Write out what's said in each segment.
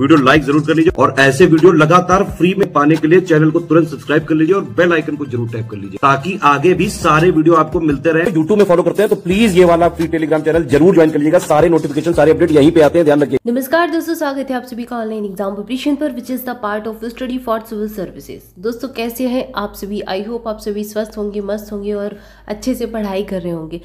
video like जरूर कर लीजिए और ऐसे वीडियो लगातार फ्री में पाने के लिए चैनल को तुरंत सब्सक्राइब कर लीजिए और बेल आइकन को जरूर टैप कर लीजिए ताकि आगे भी सारे वीडियो आपको मिलते रहे यूट्यूब में फॉलो करते हैं तो प्लीज ये वाला फ्री टेलीग्राम चैनल जरूर ज्वाइन कर लीजिएगा सारे नोटिफिकेशन सारे अपडेट यहीं पे आते हैं ध्यान रखिए नमस्कार दोस्तों स्वागत है आप सभी का ऑनलाइन एग्जाम प्रिपरेशन पर which is the part of study for civil services दोस्तों कैसे हैं आप सभी आई होप आप सभी स्वस्थ होंगे मस्त होंगे और अच्छे से पढ़ाई कर रहे होंगे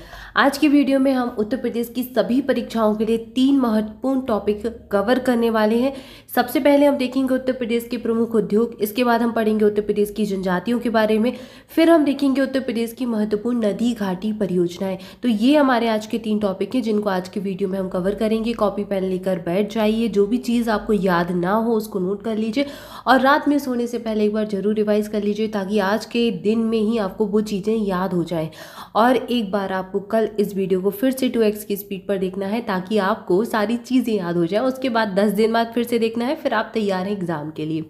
आज की वीडियो में हम उत्तर प्रदेश की सभी परीक्षाओं के लिए तीन महत्वपूर्ण टॉपिक कवर करने वाले हैं सबसे पहले हम देखेंगे उत्तर प्रदेश के प्रमुख उद्योग इसके बाद हम पढ़ेंगे उत्तर प्रदेश की जनजातियों के बारे में फिर हम देखेंगे उत्तर प्रदेश की महत्वपूर्ण नदी घाटी परियोजनाएं तो ये हमारे आज के तीन टॉपिक हैं जिनको आज के वीडियो में हम कवर करेंगे कॉपी पेन लेकर बैठ जाइए जो भी चीज़ आपको याद ना हो उसको नोट कर लीजिए और रात में सोने से पहले एक बार ज़रूर रिवाइज कर लीजिए ताकि आज के दिन में ही आपको वो चीज़ें याद हो जाएँ और एक बार आपको कल इस वीडियो को फिर से टू की स्पीड पर देखना है ताकि आपको सारी चीज़ें याद हो जाए उसके बाद दस दिन बाद फिर से देखना है फिर आप तैयार हैं एग्ज़ाम के लिए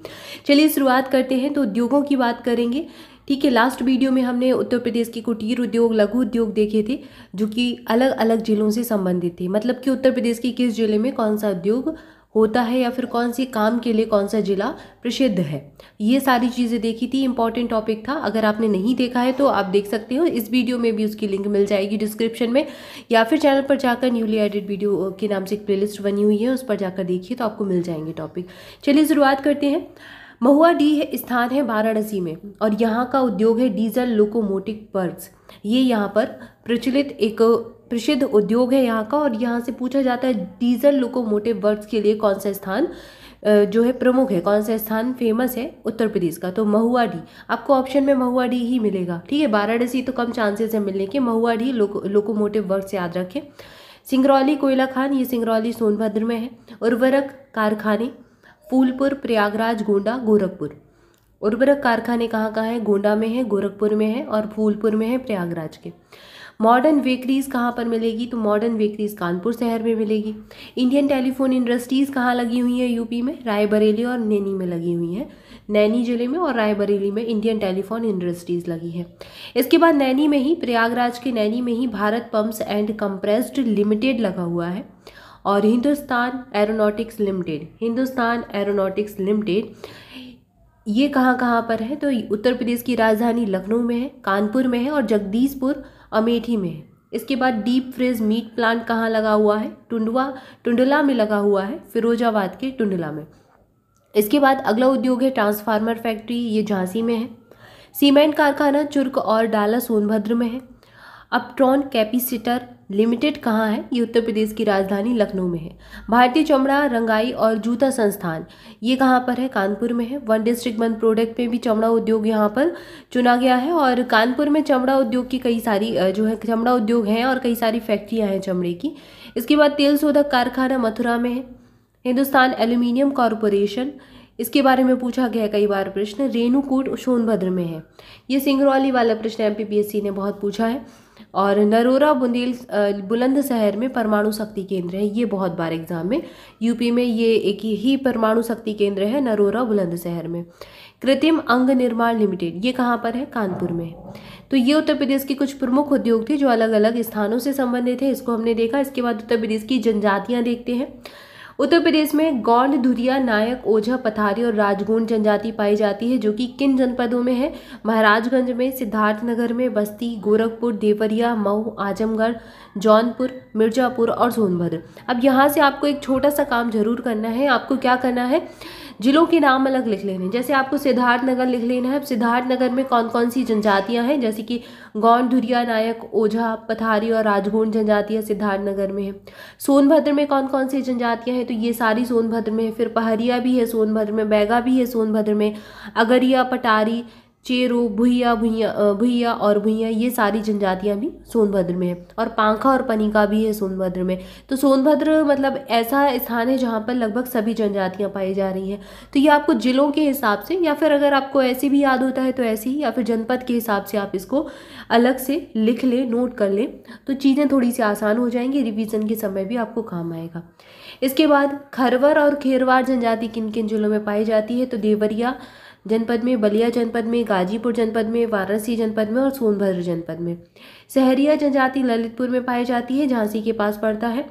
चलिए शुरुआत करते हैं तो उद्योगों की बात करेंगे ठीक है लास्ट वीडियो में हमने उत्तर प्रदेश के कुटीर उद्योग लघु उद्योग देखे थे जो कि अलग अलग जिलों से संबंधित थे मतलब कि उत्तर प्रदेश के किस जिले में कौन सा उद्योग होता है या फिर कौन सी काम के लिए कौन सा ज़िला प्रसिद्ध है ये सारी चीज़ें देखी थी इंपॉर्टेंट टॉपिक था अगर आपने नहीं देखा है तो आप देख सकते हो इस वीडियो में भी उसकी लिंक मिल जाएगी डिस्क्रिप्शन में या फिर चैनल पर जाकर न्यूली एडिड वीडियो के नाम से एक प्ले बनी हुई है उस पर जाकर देखिए तो आपको मिल जाएंगे टॉपिक चलिए शुरुआत करते हैं महुआ डी स्थान है वाराणसी में और यहाँ का उद्योग है डीजल लोकोमोटिव पर्ब्स ये यहाँ पर प्रचलित एक प्रसिद्ध उद्योग है यहाँ का और यहाँ से पूछा जाता है डीजल लोकोमोटिव वर्क्स के लिए कौन सा स्थान जो है प्रमुख है कौन सा स्थान फेमस है उत्तर प्रदेश का तो महुआडी आपको ऑप्शन में महुआडी ही मिलेगा ठीक है वाराणसी तो कम चांसेस है मिलने के महुआडी लोको लोकोमोटिव वर्क याद रखें सिंगरौली कोयला खान ये सिंगरौली सोनभद्र में है उर्वरक कारखाने फूलपुर प्रयागराज गोंडा गोरखपुर उर्वरक कारखाने कहाँ कहाँ हैं गोंडा में है गोरखपुर में है और फूलपुर में है प्रयागराज के मॉडर्न बेकरीज़ कहाँ पर मिलेगी तो मॉडर्न बेकरीज़ कानपुर शहर में मिलेगी इंडियन टेलीफोन इंडस्ट्रीज़ कहाँ लगी हुई है यूपी में रायबरेली और नैनी में लगी हुई है नैनी जिले में और रायबरेली में इंडियन टेलीफोन इंडस्ट्रीज़ लगी है इसके बाद नैनी में ही प्रयागराज के नैनी में ही Bharat Pumps and Compressed Limited लगा हुआ है और Hindustan Aeronautics Limited Hindustan Aeronautics Limited ये कहाँ कहाँ पर है तो उत्तर प्रदेश की राजधानी लखनऊ में है कानपुर में है और जगदीशपुर अमेठी में है इसके बाद डीप फ्रेज मीट प्लांट कहाँ लगा हुआ है टुंडवा टुंडला में लगा हुआ है फिरोजाबाद के टुंडला में इसके बाद अगला उद्योग है ट्रांसफार्मर फैक्ट्री ये झांसी में है सीमेंट कारखाना चुर्क और डाला सोनभद्र में है अपट्रॉन कैपीसीटर लिमिटेड कहाँ है ये उत्तर प्रदेश की राजधानी लखनऊ में है भारतीय चमड़ा रंगाई और जूता संस्थान ये कहाँ पर है कानपुर में है वन डिस्ट्रिक्ट वन प्रोडक्ट में भी चमड़ा उद्योग यहाँ पर चुना गया है और कानपुर में चमड़ा उद्योग की कई सारी जो है चमड़ा उद्योग हैं और कई सारी फैक्ट्रियाँ हैं चमड़े की इसके बाद तेल शोधक कारखाना मथुरा में है हिंदुस्तान एल्यूमिनियम कॉरपोरेशन इसके बारे में पूछा गया कई बार प्रश्न रेणुकूट सोनभद्र में है ये सिंगरौली वाला प्रश्न एम ने बहुत पूछा है और नरोरा बुंदेल बुलंद शहर में परमाणु शक्ति केंद्र है ये बहुत बार एग्जाम में यूपी में ये एक ही परमाणु शक्ति केंद्र है नरोरा बुलंद शहर में कृत्रिम अंग निर्माण लिमिटेड ये कहाँ पर है कानपुर में तो ये उत्तर प्रदेश के कुछ प्रमुख उद्योग थे जो अलग अलग स्थानों से संबंधित थे इसको हमने देखा इसके बाद उत्तर प्रदेश की जनजातियाँ देखते हैं उत्तर प्रदेश में गौंड धुरिया नायक ओझा पथारी और राजगोंड जनजाति पाई जाती है जो कि किन जनपदों में है महाराजगंज में सिद्धार्थनगर में बस्ती गोरखपुर देवरिया मऊ आजमगढ़ जौनपुर मिर्जापुर और सोनभद्र अब यहाँ से आपको एक छोटा सा काम जरूर करना है आपको क्या करना है जिलों के नाम अलग लिख लेने जैसे आपको सिद्धार्थ नगर लिख लेना है सिद्धार्थ नगर में कौन कौन सी जनजातियाँ हैं जैसे कि गौंड धुरिया नायक ओझा पथारी और राजगोंड जनजातियाँ सिद्धार्थ नगर में है सोनभद्र में कौन कौन सी जनजातियाँ हैं तो ये सारी सोनभद्र में है फिर पहरिया भी है सोनभद्र में बैगा भी है सोनभद्र में अगरिया पटारी चेरो भुया भुया भुया और भुया ये सारी जनजातियाँ भी सोनभद्र में है और पांखा और पनिका भी है सोनभद्र में तो सोनभद्र मतलब ऐसा स्थान है जहाँ पर लगभग सभी जनजातियाँ पाई जा रही हैं तो ये आपको ज़िलों के हिसाब से या फिर अगर आपको ऐसे भी याद होता है तो ऐसे ही या फिर जनपद के हिसाब से आप इसको अलग से लिख लें नोट कर लें तो चीज़ें थोड़ी सी आसान हो जाएंगी रिविज़न के समय भी आपको काम आएगा इसके बाद खरवर और खेरवार जनजाति किन किन जिलों में पाई जाती है तो देवरिया जनपद में बलिया जनपद में गाजीपुर जनपद में वाराणसी जनपद में और सोनभद्र जनपद में सहरिया जनजाति ललितपुर में पाई जाती है झांसी के पास पड़ता है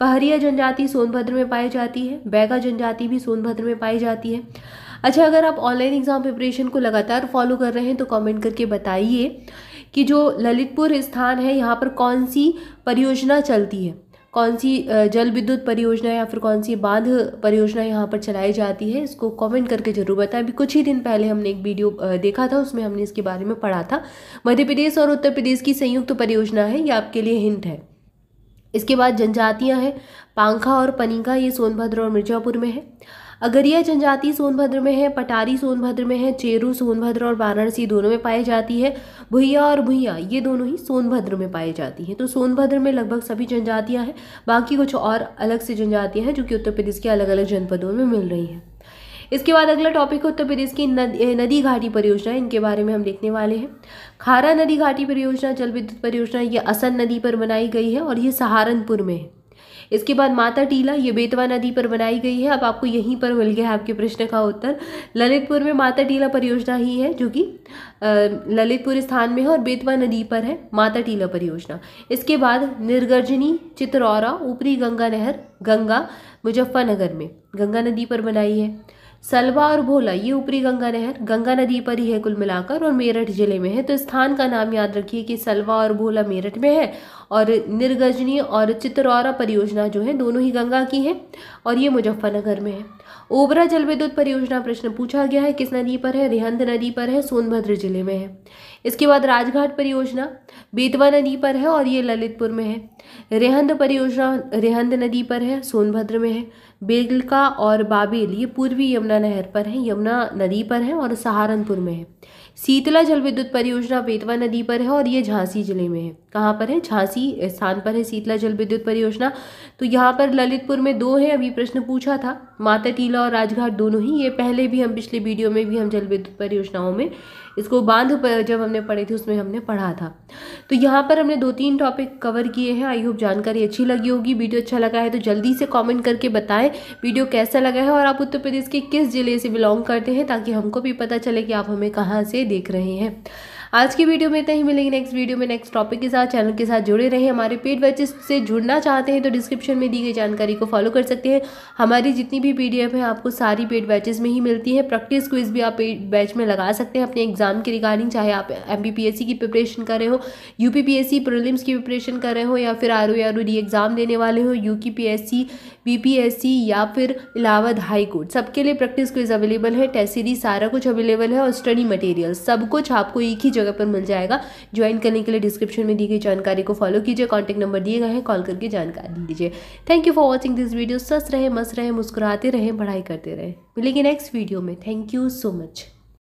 पहरिया जनजाति सोनभद्र में पाई जाती है बैगा जनजाति भी सोनभद्र में पाई जाती है अच्छा अगर आप ऑनलाइन एग्ज़ाम प्रिपरेशन को लगातार फॉलो कर रहे हैं तो कमेंट करके बताइए कि जो ललितपुर स्थान है यहाँ पर कौन सी परियोजना चलती है कौन सी जल विद्युत परियोजना या फिर कौन सी बांध परियोजना यहाँ पर चलाई जाती है इसको कमेंट करके जरूर बताएं अभी कुछ ही दिन पहले हमने एक वीडियो देखा था उसमें हमने इसके बारे में पढ़ा था मध्य प्रदेश और उत्तर प्रदेश की संयुक्त तो परियोजना है ये आपके लिए हिंट है इसके बाद जनजातियाँ हैं पांखा और पनिका ये सोनभद्र और मिर्जापुर में है अगरिया जनजाति सोनभद्र में है पटारी सोनभद्र में है चेरू सोनभद्र और वाराणसी दोनों में पाई जाती है भुइया और भुइया ये दोनों ही सोनभद्र में पाई जाती हैं तो सोनभद्र में लगभग सभी जनजातियाँ हैं बाकी कुछ और अलग से जनजातियाँ हैं जो कि उत्तर प्रदेश के अलग अलग जनपदों में मिल रही हैं इसके बाद अगला टॉपिक है उत्तर प्रदेश की नदी, नदी घाटी परियोजना इनके बारे में हम देखने वाले हैं खारा नदी घाटी परियोजना जल विद्युत परियोजना ये असन नदी पर बनाई गई है और ये सहारनपुर में है इसके बाद माता टीला ये बेतवा नदी पर बनाई गई है अब आपको यहीं पर मिल गया आपके प्रश्न का उत्तर ललितपुर में माता टीला परियोजना ही है जो कि ललितपुर स्थान में है और बेतवा नदी पर है माता टीला परियोजना इसके बाद निर्गर्जनी चित्रौरा ऊपरी गंगा नहर गंगा मुजफ्फरनगर में गंगा नदी पर बनाई है सलवा और भोला ये ऊपरी गंगा नहर गंगा नदी पर ही है कुल मिलाकर और मेरठ जिले में है तो स्थान का नाम याद रखिए कि सलवा और भोला मेरठ में है और निर्गजनी और चित्रौरा परियोजना जो है दोनों ही गंगा की है और ये मुजफ्फरनगर में है ओबरा जल विद्युत परियोजना प्रश्न पूछा गया है किस नदी पर है रिहंद नदी पर है सोनभद्र जिले में है इसके बाद राजघाट परियोजना बेतवा नदी पर है और ये ललितपुर में है रेहंद परियोजना रेहंद नदी पर है सोनभद्र में है बेलका और बाबेल ये पूर्वी यमुना नहर पर हैं यमुना नदी पर हैं और सहारनपुर में है शीतला जल विद्युत परियोजना बेतवा नदी पर है और ये झांसी जिले में है कहाँ पर है झांसी स्थान पर है शीतला जल विद्युत परियोजना तो यहाँ पर ललितपुर में दो हैं अभी प्रश्न पूछा था माता टीला और राजघाट दोनों ही ये पहले भी हम पिछले वीडियो में भी हम जल विद्युत परियोजनाओं में इसको बांध जब हमने पढ़े थे उसमें हमने पढ़ा था तो यहाँ पर हमने दो तीन टॉपिक कवर किए हैं आई होप जानकारी अच्छी लगी होगी वीडियो अच्छा लगा है तो जल्दी से कॉमेंट करके बताएं वीडियो कैसा लगा है और आप उत्तर प्रदेश के किस ज़िले से बिलोंग करते हैं ताकि हमको भी पता चले कि आप हमें कहाँ से देख रहे हैं आज की वीडियो में इतना ही मिलेगी नेक्स्ट वीडियो में नेक्स्ट टॉपिक के साथ चैनल के साथ जुड़े रहें हमारे पेड बच्चे से जुड़ना चाहते हैं तो डिस्क्रिप्शन में दी गई जानकारी को फॉलो कर सकते हैं हमारी जितनी भी पी है आपको सारी पेड बैचेस में ही मिलती है प्रैक्टिस क्विज भी आप पेड बैच में लगा सकते हैं अपने एग्जाम के रिगार्डिंग चाहे आप एम की प्रिपरेशन कर रहे हो यू पी की प्रिपरेशन कर रहे हो या फिर आर ओ डी एग्ज़ाम देने वाले हो यू की पी या फिर इलाहाबाद हाई कोर्ट सबके लिए प्रैक्टिस क्विज अवेलेबल है टेस्ट सीरीज सारा कुछ अवेलेबल है और स्टडी मटेरियल सब कुछ आपको एक ही जगह जगह पर मिल जाएगा ज्वाइन करने के लिए डिस्क्रिप्शन में दी गई जानकारी को फॉलो कीजिए कॉन्टैक्ट नंबर दिए गए हैं कॉल करके जानकारी लीजिए thank you for watching this video सस रहे मस रहे मुस्कुराते रहे पढ़ाई करते रहे मिलेगी नेक्स्ट वीडियो में थैंक यू सो मच